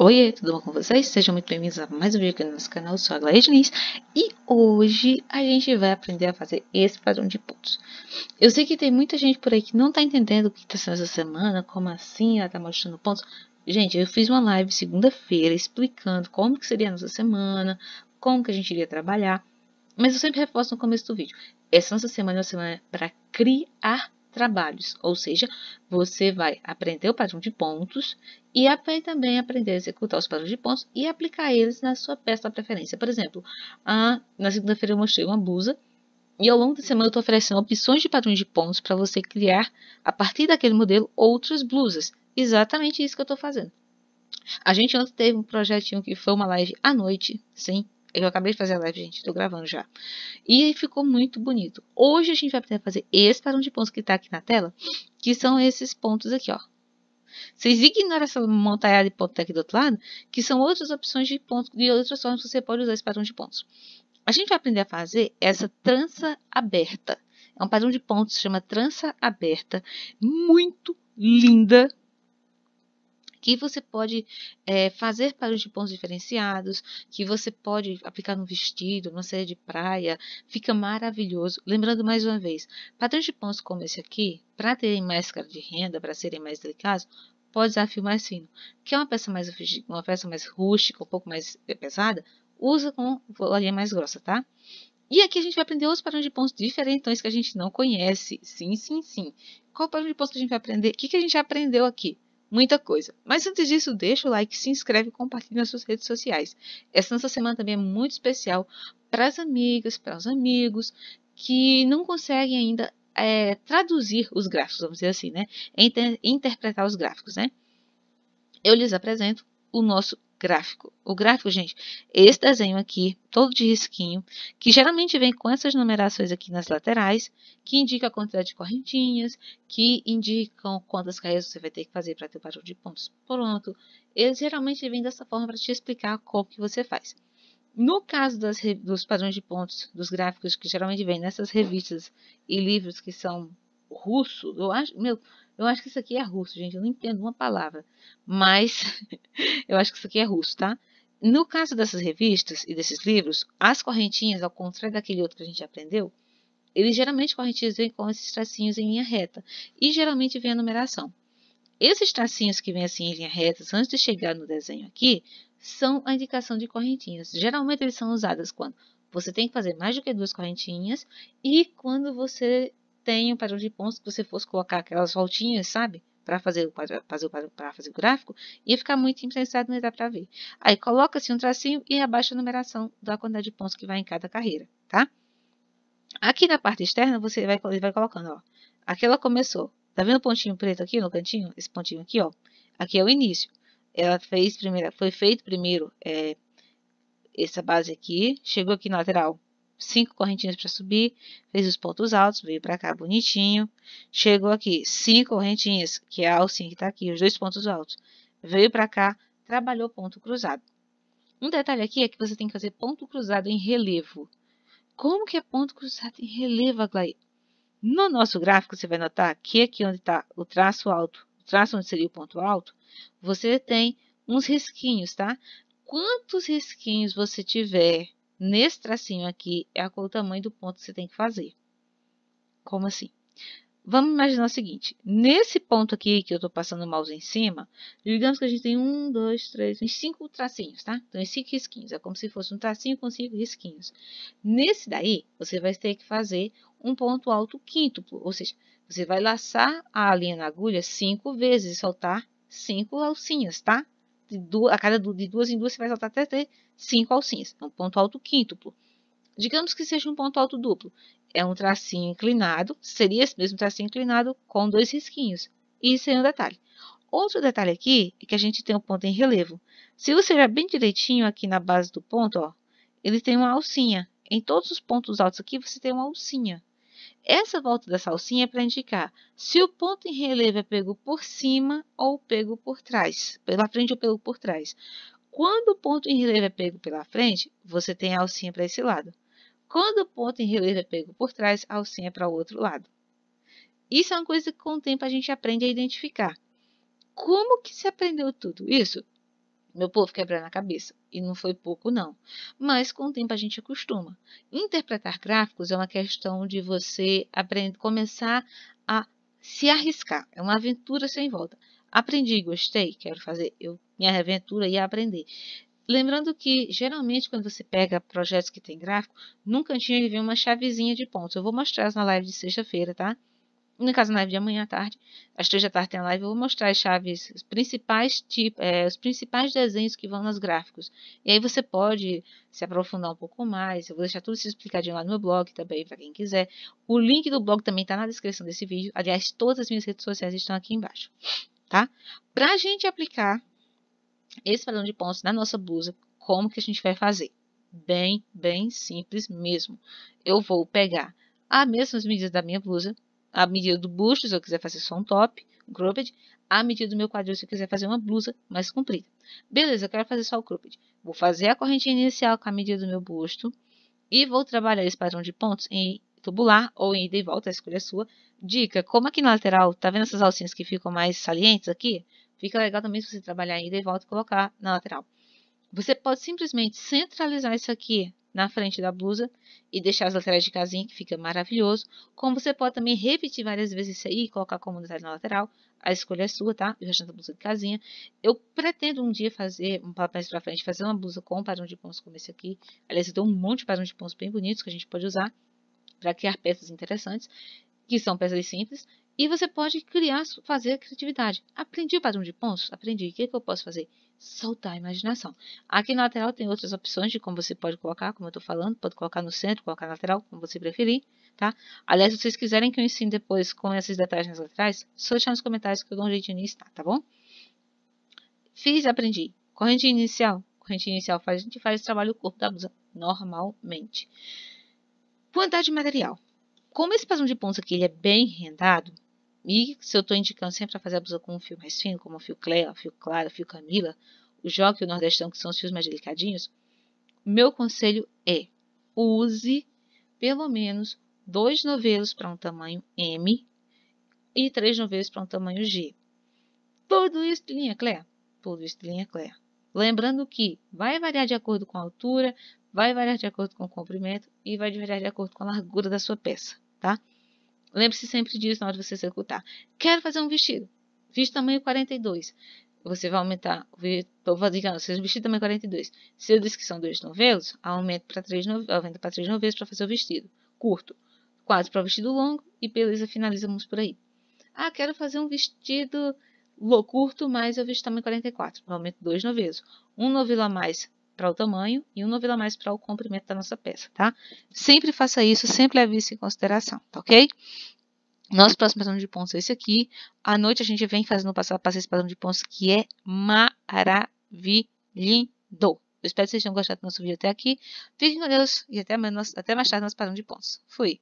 Oiê, tudo bom com vocês? Sejam muito bem-vindos a mais um vídeo aqui no nosso canal, eu sou a Glaide Lins e hoje a gente vai aprender a fazer esse padrão de pontos. Eu sei que tem muita gente por aí que não tá entendendo o que tá sendo essa semana, como assim ela tá mostrando pontos. Gente, eu fiz uma live segunda-feira explicando como que seria a nossa semana, como que a gente iria trabalhar, mas eu sempre reforço no começo do vídeo. Essa nossa semana é uma semana para criar trabalhos, ou seja, você vai aprender o padrão de pontos e vai também aprender a executar os padrões de pontos e aplicar eles na sua peça da preferência. Por exemplo, a, na segunda-feira eu mostrei uma blusa e ao longo da semana eu estou oferecendo opções de padrões de pontos para você criar, a partir daquele modelo, outras blusas. Exatamente isso que eu estou fazendo. A gente ontem teve um projetinho que foi uma live à noite, sim, eu acabei de fazer a live, gente, tô gravando já. E ficou muito bonito. Hoje a gente vai fazer esse padrão de pontos que tá aqui na tela, que são esses pontos aqui, ó. Vocês ignoram essa montanha de pontos tá aqui do outro lado, que são outras opções de pontos, de outras formas que você pode usar esse padrão de pontos. A gente vai aprender a fazer essa trança aberta. É um padrão de pontos, chama trança aberta, muito linda, que você pode é, fazer para os de pontos diferenciados, que você pode aplicar no vestido, numa saia de praia, fica maravilhoso. Lembrando mais uma vez, padrões de pontos como esse aqui, para terem mais cara de renda, para serem mais delicados, pode usar fio mais fino. Quer uma peça mais, uma peça mais rústica, um pouco mais eh, pesada? Usa com linha mais grossa, tá? E aqui a gente vai aprender outros padrões de pontos diferentões que a gente não conhece. Sim, sim, sim. Qual padrão de pontos que a gente vai aprender? O que, que a gente aprendeu aqui? muita coisa. Mas antes disso, deixa o like, se inscreve e compartilha nas suas redes sociais. Essa nossa semana também é muito especial para as amigas, para os amigos que não conseguem ainda é, traduzir os gráficos, vamos dizer assim, né? Inter interpretar os gráficos, né? Eu lhes apresento o nosso gráfico. O gráfico, gente, esse desenho aqui, todo de risquinho, que geralmente vem com essas numerações aqui nas laterais, que indica a quantidade de correntinhas, que indicam quantas carreiras você vai ter que fazer para ter o padrão de pontos pronto. Eles geralmente vêm dessa forma para te explicar como que você faz. No caso das, dos padrões de pontos, dos gráficos que geralmente vêm nessas revistas e livros que são russos, eu acho, meu, eu acho que isso aqui é russo, gente. Eu não entendo uma palavra. Mas eu acho que isso aqui é russo, tá? No caso dessas revistas e desses livros, as correntinhas, ao contrário daquele outro que a gente aprendeu, eles geralmente correntinhas vêm com esses tracinhos em linha reta e geralmente vem a numeração. Esses tracinhos que vêm assim em linha reta, antes de chegar no desenho aqui, são a indicação de correntinhas. Geralmente eles são usados quando você tem que fazer mais do que duas correntinhas e quando você tem um padrão de pontos que você fosse colocar aquelas voltinhas, sabe? Para fazer o quadro, fazer o quadro, para fazer o gráfico, ia ficar muito imprensado, não dá para ver. Aí coloca-se assim, um tracinho e abaixa a numeração da quantidade de pontos que vai em cada carreira, tá? Aqui na parte externa, você vai, vai colocando, ó. Aqui ela começou. Tá vendo o pontinho preto aqui no cantinho? Esse pontinho aqui, ó. Aqui é o início. Ela fez primeiro, foi feito primeiro é, essa base aqui, chegou aqui na lateral, cinco correntinhas para subir, fez os pontos altos, veio para cá bonitinho, chegou aqui, cinco correntinhas, que é a alcinha que está aqui, os dois pontos altos, veio para cá, trabalhou ponto cruzado. Um detalhe aqui é que você tem que fazer ponto cruzado em relevo. Como que é ponto cruzado em relevo, Aglaí? No nosso gráfico, você vai notar que aqui onde está o traço alto, o traço onde seria o ponto alto, você tem uns risquinhos, tá? Quantos risquinhos você tiver Nesse tracinho aqui é o tamanho do ponto que você tem que fazer. Como assim? Vamos imaginar o seguinte: nesse ponto aqui que eu estou passando o mouse em cima, digamos que a gente tem um, dois, três, cinco tracinhos, tá? Então, cinco risquinhos. É como se fosse um tracinho com cinco risquinhos. Nesse daí, você vai ter que fazer um ponto alto quíntuplo, ou seja, você vai laçar a linha na agulha cinco vezes e soltar cinco alcinhas, tá? duas, a cada de duas em duas você vai saltar até ter cinco alcinhas. É um ponto alto quíntuplo. Digamos que seja um ponto alto duplo. É um tracinho inclinado, seria esse mesmo tracinho inclinado com dois risquinhos. Isso é um detalhe. Outro detalhe aqui é que a gente tem um ponto em relevo. Se você olhar bem direitinho aqui na base do ponto, ó, ele tem uma alcinha. Em todos os pontos altos aqui você tem uma alcinha. Essa volta da salsinha é para indicar se o ponto em relevo é pego por cima ou pego por trás, pela frente ou pego por trás. Quando o ponto em relevo é pego pela frente, você tem a alcinha para esse lado. Quando o ponto em relevo é pego por trás, a alcinha é para o outro lado. Isso é uma coisa que com o tempo a gente aprende a identificar. Como que se aprendeu tudo isso? Meu povo quebrando a cabeça. E não foi pouco, não. Mas com o tempo a gente acostuma. Interpretar gráficos é uma questão de você aprender, começar a se arriscar. É uma aventura sem volta. Aprendi, gostei, quero fazer. Eu minha aventura e é aprender. Lembrando que, geralmente, quando você pega projetos que tem gráfico, num cantinho ele vem uma chavezinha de pontos. Eu vou mostrar na live de sexta-feira, tá? No caso, na live de amanhã à tarde, às três da tarde tem a live, eu vou mostrar as chaves, os principais, é, os principais desenhos que vão nos gráficos. E aí você pode se aprofundar um pouco mais, eu vou deixar tudo isso explicadinho lá no meu blog também, para quem quiser. O link do blog também está na descrição desse vídeo, aliás, todas as minhas redes sociais estão aqui embaixo, tá? Para a gente aplicar esse padrão de pontos na nossa blusa, como que a gente vai fazer? Bem, bem simples mesmo. Eu vou pegar as mesmas medidas da minha blusa, a medida do busto, se eu quiser fazer só um top, um cropped, a medida do meu quadril, se eu quiser fazer uma blusa mais comprida. Beleza, eu quero fazer só o cropped. Vou fazer a corrente inicial com a medida do meu busto e vou trabalhar esse padrão de pontos em tubular ou em ida e volta, a escolha é sua. Dica, como aqui na lateral, tá vendo essas alcinhas que ficam mais salientes aqui? Fica legal também se você trabalhar em ida e volta e colocar na lateral. Você pode simplesmente centralizar isso aqui na frente da blusa e deixar as laterais de casinha, que fica maravilhoso. Como você pode também repetir várias vezes isso aí e colocar como detalhe na lateral, a escolha é sua, tá? E o restante da blusa de casinha. Eu pretendo um dia fazer, um papel para pra frente, fazer uma blusa com um padrão de pontos como esse aqui. Aliás, eu um monte de padrão de pontos bem bonitos que a gente pode usar para criar peças interessantes, que são peças simples. E você pode criar, fazer criatividade. Aprendi o padrão de pontos? Aprendi. O que, é que eu posso fazer? soltar a imaginação. Aqui na lateral tem outras opções de como você pode colocar, como eu estou falando, pode colocar no centro, colocar na lateral, como você preferir, tá? Aliás, se vocês quiserem que eu ensine depois com esses detalhes nas laterais, só deixar nos comentários que eu dou um jeitinho nisso, tá bom? Fiz, aprendi. Corrente inicial. Corrente inicial, faz, a gente faz o trabalho o corpo da blusa normalmente. Quantidade de material. Como esse padrão de pontos aqui ele é bem rendado, e se eu estou indicando sempre para fazer a blusa com um fio mais fino, como o fio Cleo, o fio Clara, o fio Camila, o Joque e o Nordestão, que são os fios mais delicadinhos, meu conselho é use pelo menos dois novelos para um tamanho M e três novelos para um tamanho G. Tudo isso de linha Clé. Tudo isso de linha Clé. Lembrando que vai variar de acordo com a altura, vai variar de acordo com o comprimento e vai variar de acordo com a largura da sua peça, tá? Lembre-se sempre disso na hora de você executar. Quero fazer um vestido. Vestido tamanho 42. Você vai aumentar. Estou digamos, se o vestido tamanho 42. Se eu disse que são dois novelos, aumenta para três, aumenta para três novelos para fazer o vestido curto. Quatro para o vestido longo e beleza, finalizamos por aí. Ah, quero fazer um vestido curto, mas eu visto tamanho 44. Aumento dois novelos. Um novelo a mais para o tamanho e um novelo a mais para o comprimento da nossa peça, tá? Sempre faça isso, sempre leve isso em consideração, tá ok? Nosso próximo padrão de pontos é esse aqui. À noite a gente vem fazendo passo a passo esse padrão de pontos que é maravilhoso. Eu espero que vocês tenham gostado do nosso vídeo até aqui. Fiquem com Deus e até mais, até mais tarde no nosso padrão de pontos. Fui!